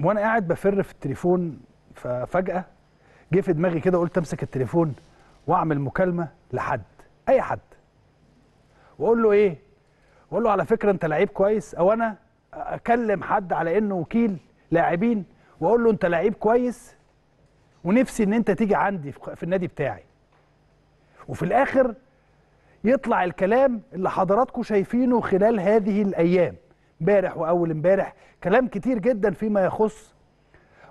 وانا قاعد بفر في التليفون ففجاه جه في دماغي كده قلت امسك التليفون واعمل مكالمه لحد اي حد واقول له ايه واقول له على فكره انت لعيب كويس او انا اكلم حد على انه وكيل لاعبين واقول له انت لعيب كويس ونفسي ان انت تيجي عندي في النادي بتاعي وفي الاخر يطلع الكلام اللي حضراتكم شايفينه خلال هذه الايام امبارح واول امبارح كلام كتير جدا فيما يخص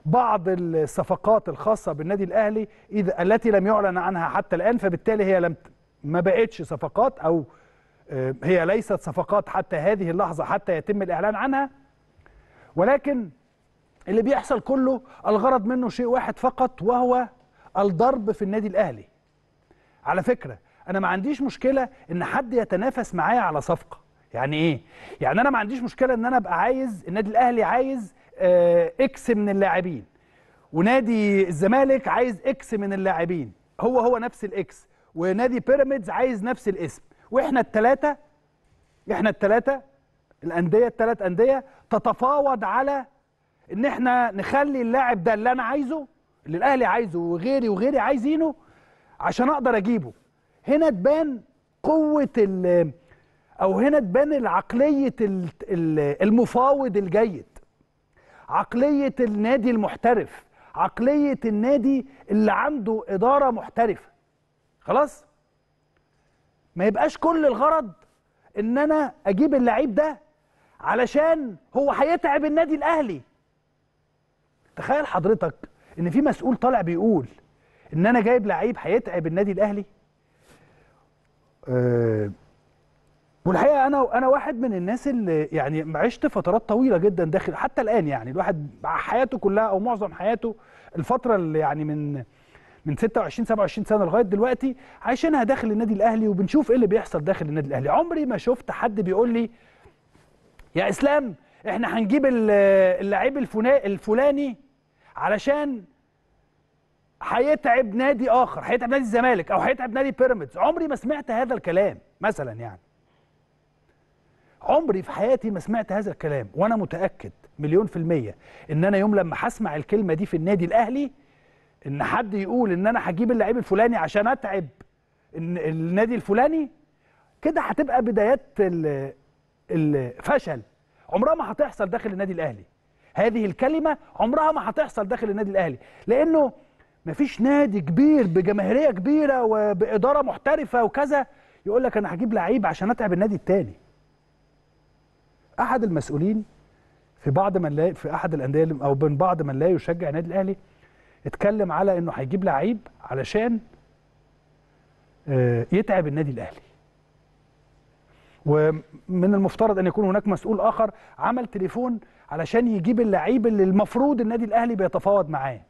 بعض الصفقات الخاصه بالنادي الاهلي اذا التي لم يعلن عنها حتى الان فبالتالي هي لم ما بقتش صفقات او آه، هي ليست صفقات حتى هذه اللحظه حتى يتم الاعلان عنها ولكن اللي بيحصل كله الغرض منه شيء واحد فقط وهو الضرب في النادي الاهلي على فكره انا ما عنديش مشكله ان حد يتنافس معايا على صفقه يعني ايه يعني انا ما عنديش مشكله ان انا ابقى عايز النادي الاهلي عايز آه اكس من اللاعبين ونادي الزمالك عايز اكس من اللاعبين هو هو نفس الاكس ونادي بيراميدز عايز نفس الاسم واحنا الثلاثه احنا الثلاثه الانديه الثلاث انديه تتفاوض على ان احنا نخلي اللاعب ده اللي انا عايزه اللي الاهلي عايزه وغيري وغيري عايزينه عشان اقدر اجيبه هنا تبان قوه او هنا تبان العقليه المفاوض الجيد عقليه النادي المحترف عقليه النادي اللي عنده اداره محترفه خلاص ما يبقاش كل الغرض ان انا اجيب اللعيب ده علشان هو هيتعب النادي الاهلي تخيل حضرتك ان في مسؤول طالع بيقول ان انا جايب لعيب هيتعب النادي الاهلي أه والحقيقه انا انا واحد من الناس اللي يعني عشت فترات طويله جدا داخل حتى الان يعني الواحد حياته كلها او معظم حياته الفتره اللي يعني من من 26 27 سنه لغايه دلوقتي عايشينها داخل النادي الاهلي وبنشوف ايه اللي بيحصل داخل النادي الاهلي عمري ما شفت حد بيقول لي يا اسلام احنا هنجيب اللاعب الفلاني علشان هيتعب نادي اخر هيتعب نادي الزمالك او هيتعب نادي بيراميدز عمري ما سمعت هذا الكلام مثلا يعني عمري في حياتي ما سمعت هذا الكلام وانا متاكد مليون في الميه ان انا يوم لما هسمع الكلمه دي في النادي الاهلي ان حد يقول ان انا هجيب اللعيب الفلاني عشان اتعب النادي الفلاني كده هتبقى بدايات الفشل عمرها ما هتحصل داخل النادي الاهلي هذه الكلمه عمرها ما هتحصل داخل النادي الاهلي لانه مفيش نادي كبير بجماهيريه كبيره وباداره محترفه وكذا يقول لك انا هجيب لعيب عشان اتعب النادي التاني احد المسؤولين في بعض من لا في احد الانديه او بين بعض من لا يشجع النادي الاهلي اتكلم على انه هيجيب لعيب علشان آه، يتعب النادي الاهلي ومن المفترض ان يكون هناك مسؤول اخر عمل تليفون علشان يجيب اللعيب اللي المفروض النادي الاهلي بيتفاوض معاه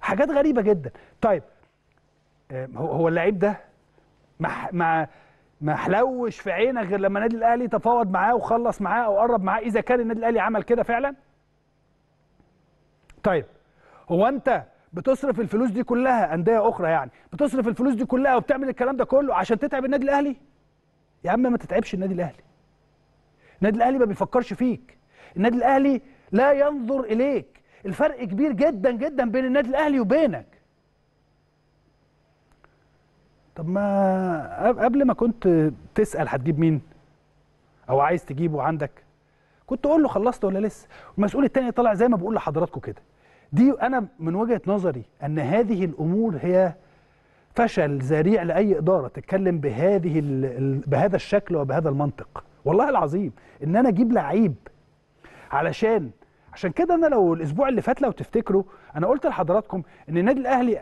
حاجات غريبه جدا طيب آه، هو اللعيب ده مع ما حلوش في عينك غير لما النادي الاهلي تفاوض معاه وخلص معاه او قرب معاه اذا كان النادي الاهلي عمل كده فعلا طيب هو انت بتصرف الفلوس دي كلها انديه اخرى يعني بتصرف الفلوس دي كلها وبتعمل الكلام ده كله عشان تتعب النادي الاهلي يا عم ما تتعبش النادي الاهلي النادي الاهلي ما بيفكرش فيك النادي الاهلي لا ينظر اليك الفرق كبير جدا جدا بين النادي الاهلي وبينك طب ما قبل ما كنت تسال هتجيب مين او عايز تجيبه عندك كنت اقول له خلصت ولا لسه المسؤول التاني طلع زي ما بقول لحضراتكم كده دي انا من وجهه نظري ان هذه الامور هي فشل ذريع لاي اداره تتكلم بهذه بهذا الشكل وبهذا المنطق والله العظيم ان انا اجيب لعيب علشان عشان كده انا لو الاسبوع اللي فات لو تفتكروا انا قلت لحضراتكم ان النادي الاهلي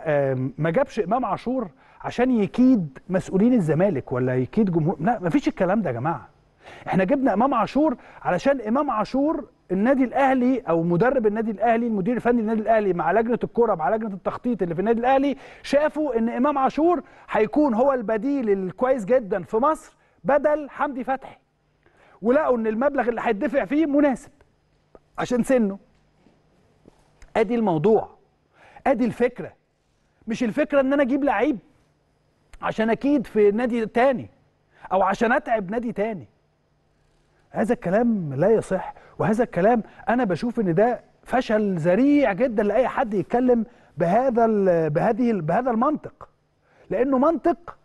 ما جابش امام عاشور عشان يكيد مسؤولين الزمالك ولا يكيد جمهور لا مفيش الكلام ده يا جماعه احنا جبنا امام عاشور علشان امام عاشور النادي الاهلي او مدرب النادي الاهلي المدير الفني للنادي الاهلي مع لجنه الكره مع لجنه التخطيط اللي في النادي الاهلي شافوا ان امام عاشور هيكون هو البديل الكويس جدا في مصر بدل حمدي فتحي ولقوا ان المبلغ اللي هيدفع فيه مناسب عشان سنه ادي الموضوع ادي الفكره مش الفكره ان انا اجيب لعيب عشان اكيد في نادي تاني او عشان اتعب نادي تاني هذا الكلام لا يصح وهذا الكلام انا بشوف ان ده فشل ذريع جدا لاي حد يتكلم بهذا بهذه بهذا المنطق لانه منطق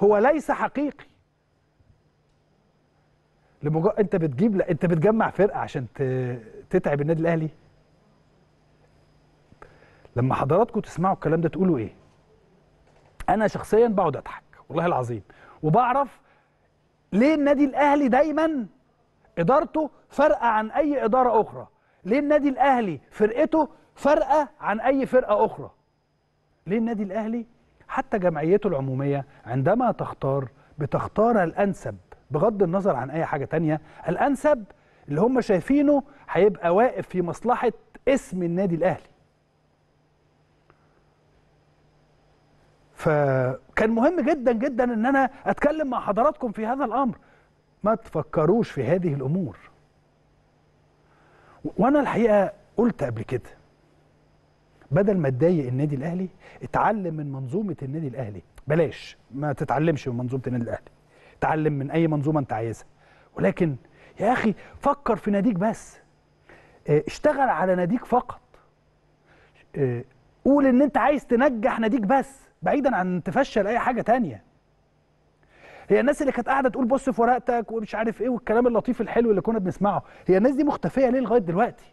هو ليس حقيقي لمجا... انت بتجيب لا انت بتجمع فرقه عشان تتعب النادي الاهلي لما حضراتكم تسمعوا الكلام ده تقولوا ايه انا شخصيا بقعد اضحك والله العظيم وبعرف ليه النادي الاهلي دايما ادارته فارقه عن اي اداره اخرى ليه النادي الاهلي فرقته فارقه عن اي فرقه اخرى ليه النادي الاهلي حتى جمعيته العموميه عندما تختار بتختار الانسب بغض النظر عن اي حاجه تانية الانسب اللي هم شايفينه هيبقى واقف في مصلحه اسم النادي الاهلي فكان مهم جدا جدا ان انا اتكلم مع حضراتكم في هذا الامر ما تفكروش في هذه الامور وانا الحقيقه قلت قبل كده بدل ما تضايق النادي الاهلي اتعلم من منظومه النادي الاهلي بلاش ما تتعلمش من منظومه النادي الاهلي تعلم من اي منظومه انت عايزها ولكن يا اخي فكر في ناديك بس آه، اشتغل على ناديك فقط آه، قول ان انت عايز تنجح ناديك بس بعيدا عن تفشل اي حاجه تانية هي الناس اللي كانت قاعده تقول بص في ورقتك ومش عارف ايه والكلام اللطيف الحلو اللي كنا بنسمعه هي الناس دي مختفيه ليه لغايه دلوقتي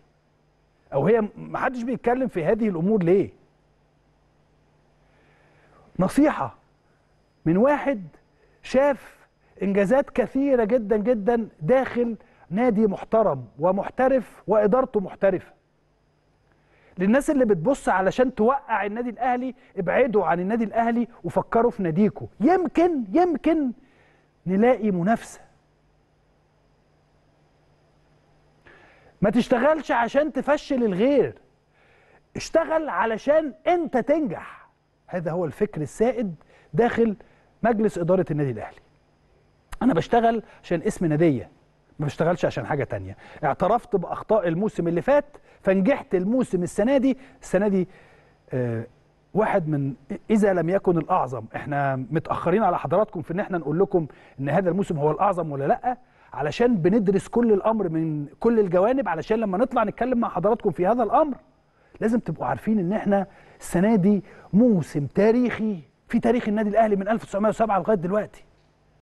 او هي محدش بيتكلم في هذه الامور ليه نصيحه من واحد شاف انجازات كثيره جدا جدا داخل نادي محترم ومحترف وادارته محترفه للناس اللي بتبص علشان توقع النادي الاهلي ابعدوا عن النادي الاهلي وفكروا في ناديكم يمكن يمكن نلاقي منافسه ما تشتغلش عشان تفشل الغير اشتغل علشان انت تنجح هذا هو الفكر السائد داخل مجلس اداره النادي الاهلي انا بشتغل عشان اسم ناديه ما بشتغلش عشان حاجه تانية اعترفت باخطاء الموسم اللي فات فنجحت الموسم السنه دي السنه دي آه واحد من اذا لم يكن الاعظم احنا متاخرين على حضراتكم في ان احنا نقول لكم ان هذا الموسم هو الاعظم ولا لا علشان بندرس كل الامر من كل الجوانب علشان لما نطلع نتكلم مع حضراتكم في هذا الامر لازم تبقوا عارفين ان احنا السنه دي موسم تاريخي في تاريخ النادي الاهلي من 1907 لغايه دلوقتي